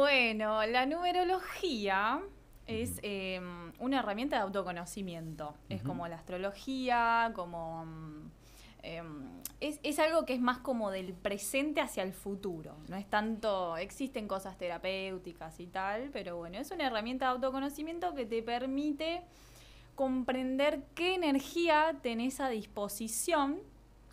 Bueno, la numerología es em, una herramienta de autoconocimiento. Es como la astrología, como... Em, es, algo que es más como del presente hacia el futuro. No es tanto, existen cosas terapéuticas y tal, pero bueno, es una herramienta de autoconocimiento que te permite comprender qué energía tenés a disposición,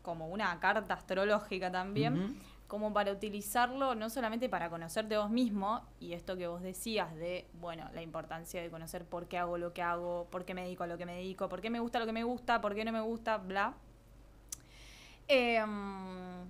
como una carta astrológica también, como para utilizarlo no solamente para conocerte vos mismo y esto que vos decías de, bueno, la importancia de conocer por qué hago lo que hago, por qué me dedico a lo que me dedico, por qué me gusta lo que me gusta, por qué no me gusta, bla. Em,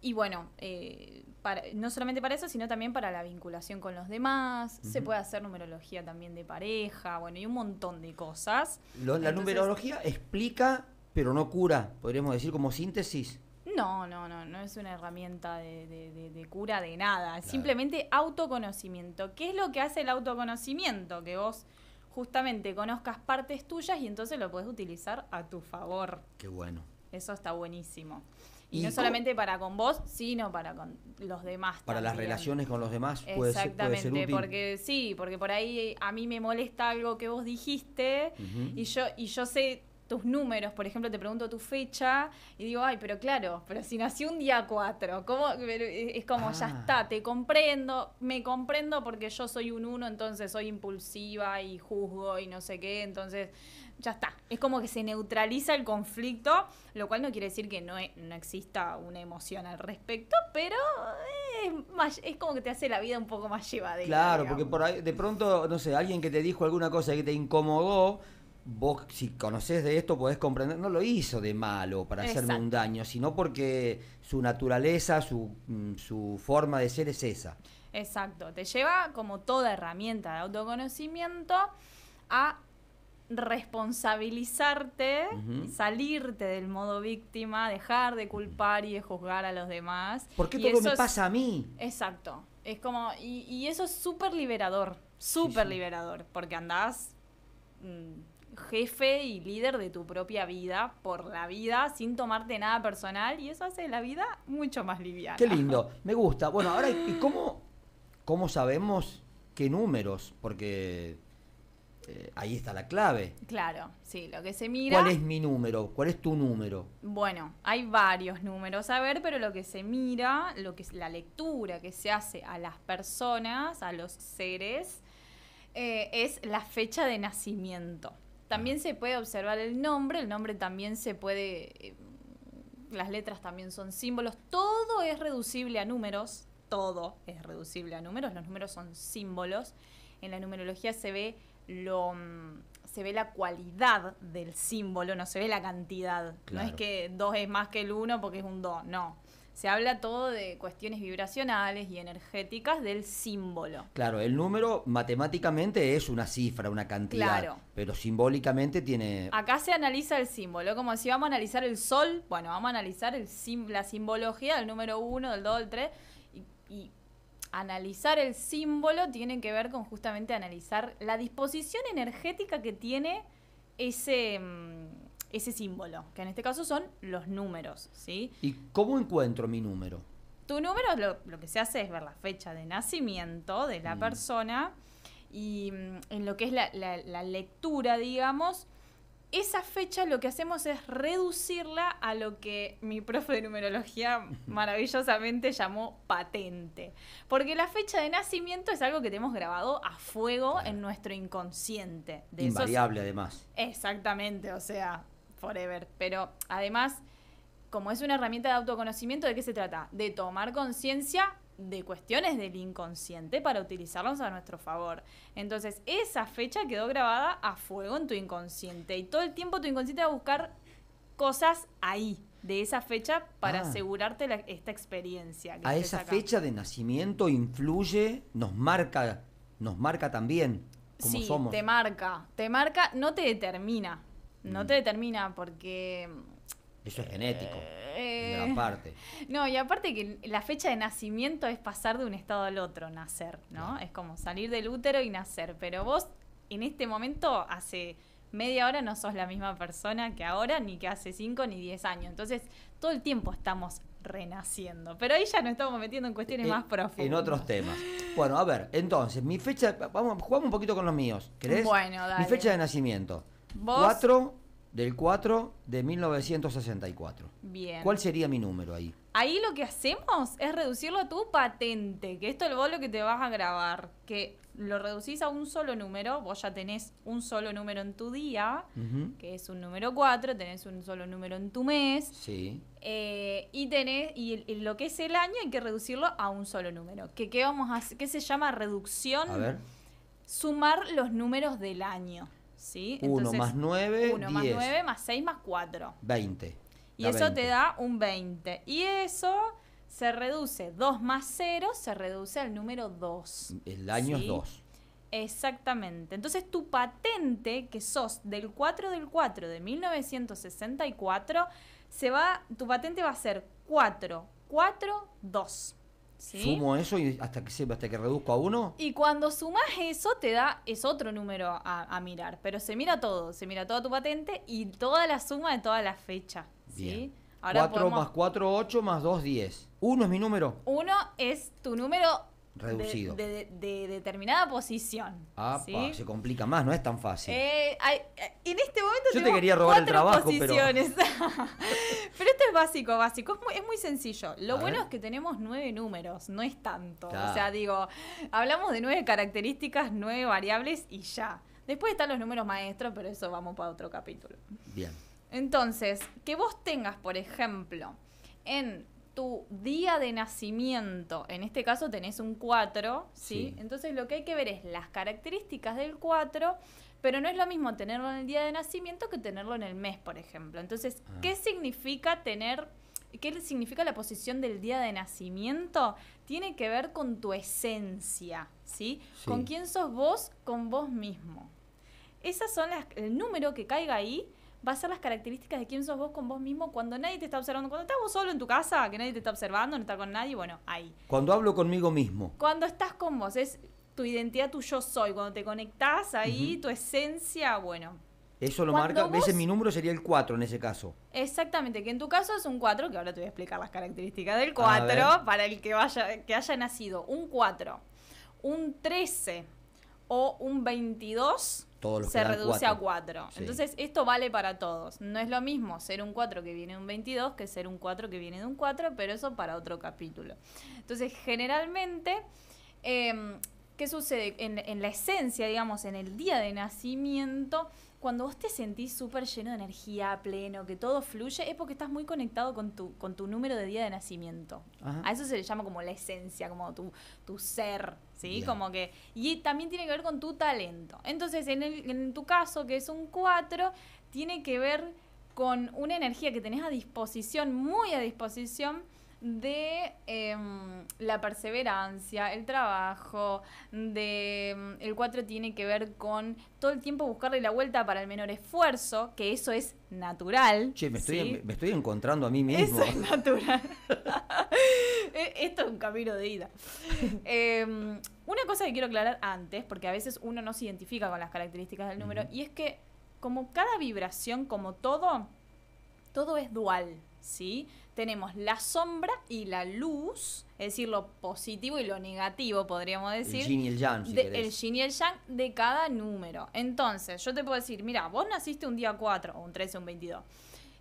y bueno, eh, para, no solamente para eso, sino también para la vinculación con los demás. Se puede hacer numerología también de pareja, bueno, y un montón de cosas. la numerología explica, pero no cura, podríamos decir como síntesis no, no, no, no es una herramienta de, cura de nada, simplemente autoconocimiento. ¿Qué es lo que hace el autoconocimiento? Que vos justamente conozcas partes tuyas y entonces lo puedes utilizar a tu favor. Qué bueno. Eso está buenísimo. Y, no solamente para con vos, sino para con los demás. Para las relaciones con los demás puede ser, puede porque sí, porque por ahí a mí me molesta algo que vos dijiste y yo y yo sé tus números, por ejemplo, te pregunto tu fecha y digo, ay, pero claro, pero si nací un día cuatro, ¿cómo? Eh, es como, ya ah. está, te comprendo, me comprendo porque yo soy un uno, entonces soy impulsiva y juzgo y no sé qué, entonces ya está. Es como que se neutraliza el conflicto, lo cual no quiere decir que no, e, exista una emoción al respecto, pero eh, es, es, como que te hace la vida un poco más llevadera. Claro, porque por de pronto, no sé, alguien que te dijo alguna cosa que te incomodó, vos si conocés de esto podés comprender, no lo hizo de malo para hacerme un daño, sino porque su naturaleza, mm, su, forma de ser es esa. Exacto, te lleva como toda herramienta de autoconocimiento a responsabilizarte, salirte del modo víctima, dejar de culpar y de juzgar a los demás. ¿Por qué todo me pasa a mí? Exacto. Es como, y, eso es súper liberador, súper liberador, porque andás mm, jefe y líder de tu propia vida, por la vida, sin tomarte nada personal, y eso hace la vida mucho más liviana. Qué lindo, me gusta. Bueno, ahora, ¿y cómo, sabemos qué números? Porque eh, ahí está la clave. Claro, sí, lo que se mira. ¿Cuál es mi número? ¿Cuál es tu número? Bueno, hay varios números a ver, pero lo que se mira, lo que es la lectura que se hace a las personas, a los seres, eh, es la fecha de nacimiento. También se puede observar el nombre, el nombre también se puede... Eh, las letras también son símbolos, todo es reducible a números, todo es reducible a números, los números son símbolos. En la numerología se ve lo mm, se ve la cualidad del símbolo, no se ve la cantidad. No es que dos es más que el 1 porque es un 2, no se habla todo de cuestiones vibracionales y energéticas del símbolo. Claro, el número matemáticamente es una cifra, una cantidad, pero simbólicamente tiene... Acá se analiza el símbolo, como si vamos a analizar el sol, bueno, vamos a analizar el sim la simbología del número 1, del 2, del 3, y, analizar el símbolo tiene que ver con justamente analizar la disposición energética que tiene ese... Mm, ese símbolo, que en este caso son los números, ¿sí? ¿Y cómo encuentro mi número? Tu número lo, lo que se hace es ver la fecha de nacimiento de la mm. persona y mm, en lo que es la, lectura, digamos, esa fecha lo que hacemos es reducirla a lo que mi profe de numerología maravillosamente llamó patente. Porque la fecha de nacimiento es algo que tenemos grabado a fuego en nuestro inconsciente. Invariable además. Exactamente, o sea, forever. Pero además, como es una herramienta de autoconocimiento, ¿de qué se trata? De tomar conciencia de cuestiones del inconsciente para utilizarlos a nuestro favor. Entonces, esa fecha quedó grabada a fuego en tu inconsciente y todo el tiempo tu inconsciente va a buscar cosas ahí, de esa fecha, para ah. asegurarte esta experiencia. a esa fecha de nacimiento influye, nos marca, nos marca también. Como sí, somos. te marca, te marca, no te determina, no mm. te determina porque... Mm, Eso es genético. Eh, no, y aparte que la fecha de nacimiento es pasar de un estado al otro, nacer, ¿no? Es como salir del útero y nacer. Pero vos, en este momento, hace media hora no sos la misma persona que ahora, ni que hace cinco ni diez años. Entonces, todo el tiempo estamos renaciendo. Pero ahí ya nos estamos metiendo en cuestiones más profundas. En otros temas. Bueno, a ver, entonces, mi fecha, vamos, jugamos un poquito con los míos, ¿querés? Mi fecha de nacimiento. 4 del 4 de 1964. Bien. ¿Cuál sería mi número ahí? Ahí lo que hacemos es reducirlo a tu patente, que esto es vos lo que te vas a grabar, que lo reducís a un solo número, vos ya tenés un solo número en tu día, que es un número 4, tenés un solo número en tu mes, sí. Eh, y tenés, y, lo que es el año hay que reducirlo a un solo número, que, vamos se llama reducción, a ver. sumar los números del año. 1 más 9, 1 más 9 más 6 más 4. 20. Y eso te da un 20. Y eso se reduce, 2 más 0 se reduce al número 2. El año es 2. Exactamente. Entonces tu patente, que sos del 4 del 4 de 1964, se va, tu patente va a ser 4, 4, 2. Sumo eso y hasta que hasta que reduzco a uno. Y cuando sumas eso te da, es otro número a, mirar, pero se mira todo, se mira toda tu patente y toda la suma de toda la fecha. Bien. Ahora 4 más 4, 8 más 2, 10. 1 es mi número. 1 es tu número reducido. De, determinada posición. Ah, se complica más, no es tan fácil. Eh, eh, en este momento. Yo te quería robar el trabajo, posiciones. básico, básico. Es muy, sencillo. Lo bueno es que tenemos nueve números, no es tanto. O sea, digo, hablamos de nueve características, nueve variables y ya. Después están los números maestros, pero eso vamos para otro capítulo. Bien. Entonces, que vos tengas, por ejemplo, en tu día de nacimiento, en este caso tenés un 4, ¿sí? ¿sí? Entonces lo que hay que ver es las características del 4 pero no es lo mismo tenerlo en el día de nacimiento que tenerlo en el mes, por ejemplo. Entonces, ah. ¿qué significa tener... ¿Qué significa la posición del día de nacimiento? Tiene que ver con tu esencia, ¿sí? Con quién sos vos, con vos mismo. Esas son las, el número que caiga ahí va a ser las características de quién sos vos con vos mismo cuando nadie te está observando. Cuando estás vos solo en tu casa, que nadie te está observando, no estás con nadie, bueno, ahí. Cuando hablo conmigo mismo. Cuando estás con vos, es tu identidad, tu yo soy. Cuando te conectás ahí, tu esencia, bueno. Eso lo marca, vos... ese mi número sería el 4 en ese caso. Exactamente, que en tu caso es un 4, que ahora te voy a explicar las características del 4 para el que, vaya, que haya nacido un 4, un 13 o un 22 se reduce a 4. Entonces, esto vale para todos. No es lo mismo ser un 4 que viene de un 22 que ser un 4 que viene de un 4, pero eso para otro capítulo. Entonces, generalmente, em, ¿Qué sucede? En, la esencia, digamos, en el día de nacimiento, cuando vos te sentís súper lleno de energía, pleno, que todo fluye, es porque estás muy conectado con tu, con tu número de día de nacimiento. A eso se le llama como la esencia, como tu, tu ser, ¿sí? Como que... Y también tiene que ver con tu talento. Entonces, en, en tu caso, que es un 4, tiene que ver con una energía que tenés a disposición, muy a disposición, de em, la perseverancia, el trabajo, de em, el 4 tiene que ver con todo el tiempo buscarle la vuelta para el menor esfuerzo, que eso es natural. Che, me estoy, encontrando a mí mismo. Eso es natural. E, esto es un camino de ida. Em, una cosa que quiero aclarar antes, porque a veces uno no se identifica con las características del número, y es que como cada vibración, como todo, todo es dual, ¿sí? tenemos la sombra y la luz, es decir, lo positivo y lo negativo, podríamos decir. El yin y el yang, El yin y el yang de cada número. Entonces, yo te puedo decir, mira, vos naciste un día 4, o un 13, un 22,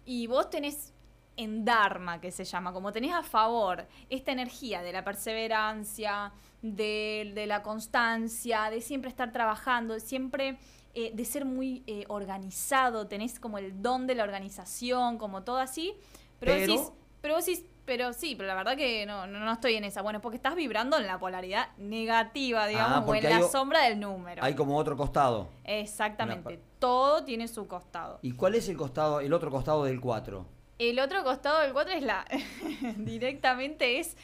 y vos tenés en Dharma, que se llama, como tenés a favor esta energía de la perseverancia, de, la constancia, de siempre estar trabajando, siempre eh, de ser muy eh, organizado, tenés como el don de la organización, como todo así. Pero, pero sí, pero sí, pero la verdad que no, estoy en esa. Bueno, es porque estás vibrando en la polaridad negativa, ah, digamos, o en la sombra del número. Hay como otro costado. Exactamente, todo tiene su costado. ¿Y cuál es el costado, el otro costado del 4? El otro costado del 4 es la. directamente es.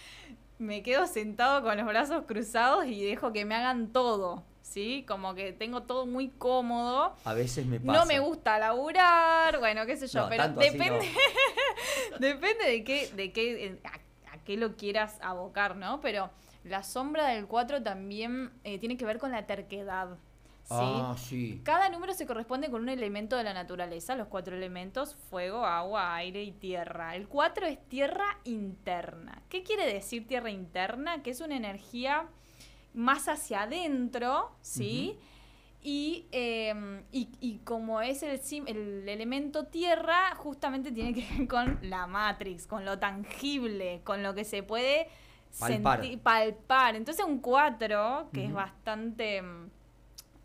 Me quedo sentado con los brazos cruzados y dejo que me hagan todo. ¿sí? Como que tengo todo muy cómodo. A veces me pasa. No me gusta laburar, bueno, qué sé yo, pero depende, depende de qué, de qué, a, qué lo quieras abocar, ¿no? Pero la sombra del 4 también eh, tiene que ver con la terquedad. Ah, sí. Cada número se corresponde con un elemento de la naturaleza, los cuatro elementos, fuego, agua, aire y tierra. El 4 es tierra interna. ¿Qué quiere decir tierra interna? Que es una energía más hacia adentro, ¿sí? Em, y, como es el, el, elemento tierra, justamente tiene que ver con la Matrix, con lo tangible, con lo que se puede palpar. Sentir, palpar. Entonces un 4, que es bastante em,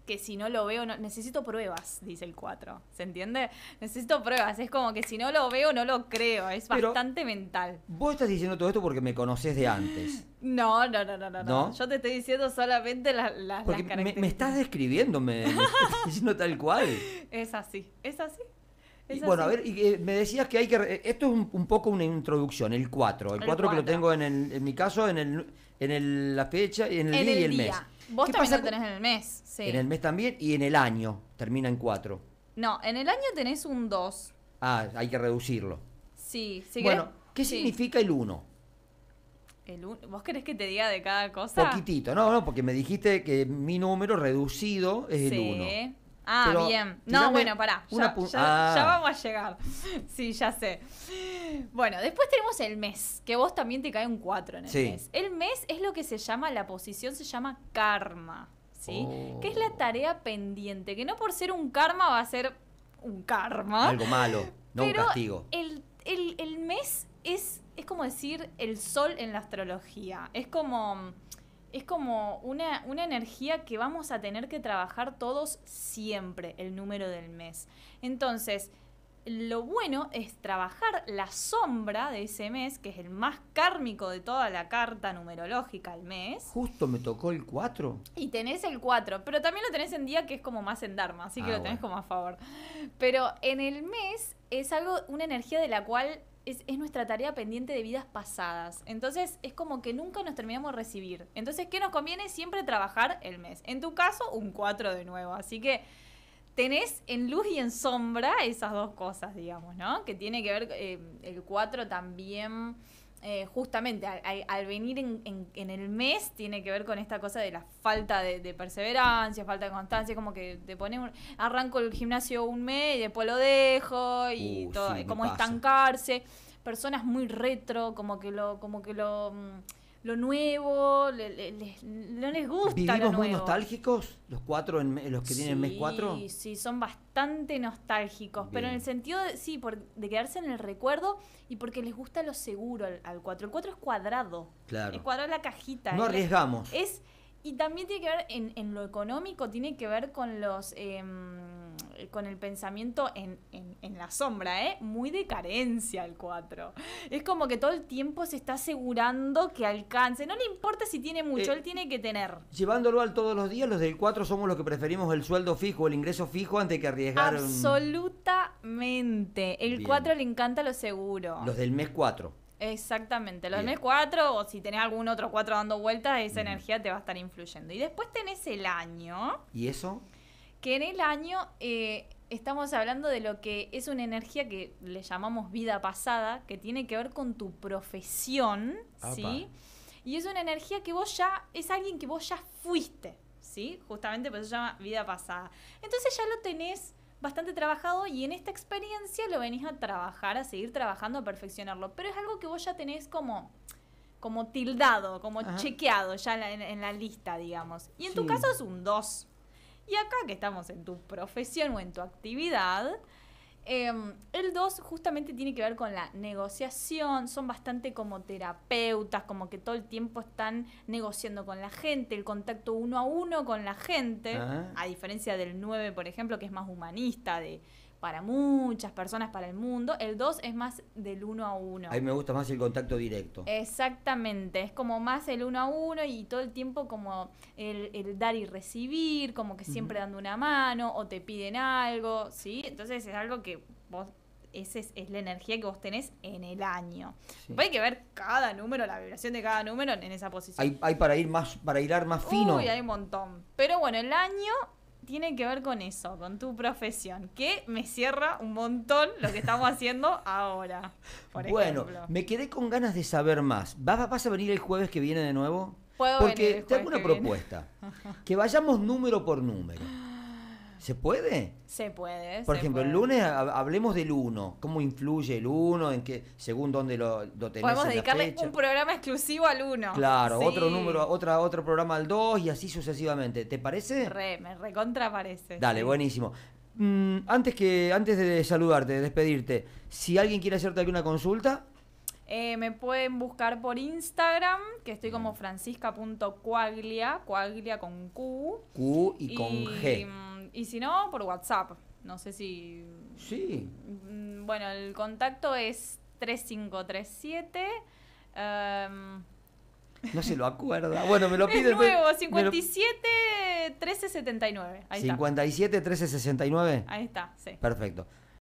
que si no lo veo, necesito pruebas, dice el 4. ¿Se entiende? Necesito pruebas. Es como que si no lo veo, no lo creo. Es bastante mental. Vos estás diciendo todo esto porque me conoces de antes. No, no, no, no, no. Yo te estoy diciendo solamente las, las características. Me, estás describiendo, me, estás diciendo tal cual. Es así, es así. bueno, a ver, eh, me decías que hay que... Esto es un, poco una introducción, el 4. El 4 que lo tengo en, en mi caso, en, el, en el, la fecha, en el día y el mes. Vos también lo tenés en el mes. Sí. En el mes también y en el año termina en cuatro. No, en el año tenés un dos. Ah, hay que reducirlo. Sí, sí. Bueno, ¿qué significa el uno? El uno? ¿Vos querés que te diga de cada cosa? Poquitito, no, no, porque me dijiste que mi número reducido es el 1. Ah, bien. No, bueno, pará. Ya, ah. vamos a llegar. Sí, ya sé. Bueno, después tenemos el mes, que vos también te cae un 4 en el mes. El mes es lo que se llama, la posición se llama karma, ¿sí? Que es la oh. tarea pendiente, que no por ser un karma va a ser un karma. Algo malo, no un castigo. El, el mes es, es como decir el sol en la astrología. Es como es como una, energía que vamos a tener que trabajar todos siempre, el número del mes. Entonces, lo bueno es trabajar la sombra de ese mes, que es el más kármico de toda la carta numerológica al mes. Justo me tocó el 4. Y tenés el 4, pero también lo tenés en día que es como más en Dharma, así que ah, lo tenés como a favor. Pero en el mes es algo, una energía de la cual es, nuestra tarea pendiente de vidas pasadas. Entonces es como que nunca nos terminamos de recibir. Entonces, ¿qué nos conviene? Siempre trabajar el mes. En tu caso, un 4 de nuevo. Así que tenés en luz y en sombra esas dos cosas, digamos, ¿no? Que tiene que ver, eh, el 4 también eh, justamente al, venir en, en, el mes tiene que ver con esta cosa de la falta de, perseverancia, falta de constancia, como que te pone arranco el gimnasio un mes y después lo dejo y uh, todo, como estancarse, personas muy retro, como que lo, como que lo mm, lo nuevo, no les gusta. ¿Vivimos lo muy nostálgicos los cuatro, en, los que tienen mes cuatro? Sí, sí, son bastante nostálgicos, pero en el sentido, de, sí, por, de quedarse en el recuerdo y porque les gusta lo seguro al, cuatro. El cuatro es cuadrado. Claro. El cuadrado la cajita. No arriesgamos. es y también tiene que ver, en, en lo económico, tiene que ver con los... Em, con el pensamiento en, en, la sombra, ¿eh? Muy de carencia el 4. Es como que todo el tiempo se está asegurando que alcance. No le importa si tiene mucho, eh, él tiene que tener. Llevándolo al todos los días, los del 4 somos los que preferimos el sueldo fijo, el ingreso fijo, antes que arriesgar. Absolutamente. El 4 le encanta lo seguro. Los del mes 4. Exactamente, Los tenés cuatro o si tenés algún otro cuatro dando vueltas, esa energía te va a estar influyendo. Y después tenés el año. ¿Y eso? Que en el año eh, estamos hablando de lo que es una energía que le llamamos vida pasada, que tiene que ver con tu profesión, ¿sí? Y es una energía que vos ya, es alguien que vos ya fuiste, ¿sí? Justamente por eso se llama vida pasada. Entonces ya lo tenés bastante trabajado y en esta experiencia lo venís a trabajar, a seguir trabajando, a perfeccionarlo. Pero es algo que vos ya tenés como, como tildado, como chequeado ya en, la, lista, digamos. Y en tu caso es un 2. Y acá que estamos en tu profesión o en tu actividad, Em, el 2 justamente tiene que ver con la negociación, son bastante como terapeutas, como que todo el tiempo están negociando con la gente, el contacto uno a uno con la gente, ah. a diferencia del 9, por ejemplo, que es más humanista, de para muchas personas, para el mundo. El 2 es más del 1 a 1. A mí me gusta más el contacto directo. Exactamente, es como más el 1 a 1 y todo el tiempo como el, dar y recibir, como que siempre dando una mano o te piden algo, ¿sí? Entonces es algo que vos esa es, la energía que vos tenés en el año. Sí. Hay que ver cada número, la vibración de cada número en esa posición. Hay, hay para ir más, para hilar más fino. Uy, hay un montón. Pero bueno, el año tiene que ver con eso, con tu profesión, que me cierra un montón lo que estamos haciendo ahora. bueno, me quedé con ganas de saber más. ¿Vas, a venir el jueves que viene de nuevo? Puedo Porque venir una propuesta. Que vayamos número por número. ¿Se puede? Se puede. Por ejemplo, el lunes hablemos del 1. ¿Cómo influye el 1? ¿En qué, según dónde lo, tenemos Podemos dedicarle un programa exclusivo al 1. Claro, otro número, otra, otro programa al 2 y así sucesivamente. ¿Te parece? me recontra parece. Dale, buenísimo. Mm, antes que, antes de saludarte, de despedirte, si alguien quiere hacerte alguna consulta, eh, me pueden buscar por Instagram, que estoy como francisca.coaglia, coaglia con Q. Q y con G y si no, por WhatsApp. No sé si. Sí. Mm, bueno, el contacto es 3537. Um... Em, no se lo acuerda. Bueno, me lo pide. Es nuevo, 57 1379. Ahí 57 está. 1369. Ahí está, sí. Perfecto.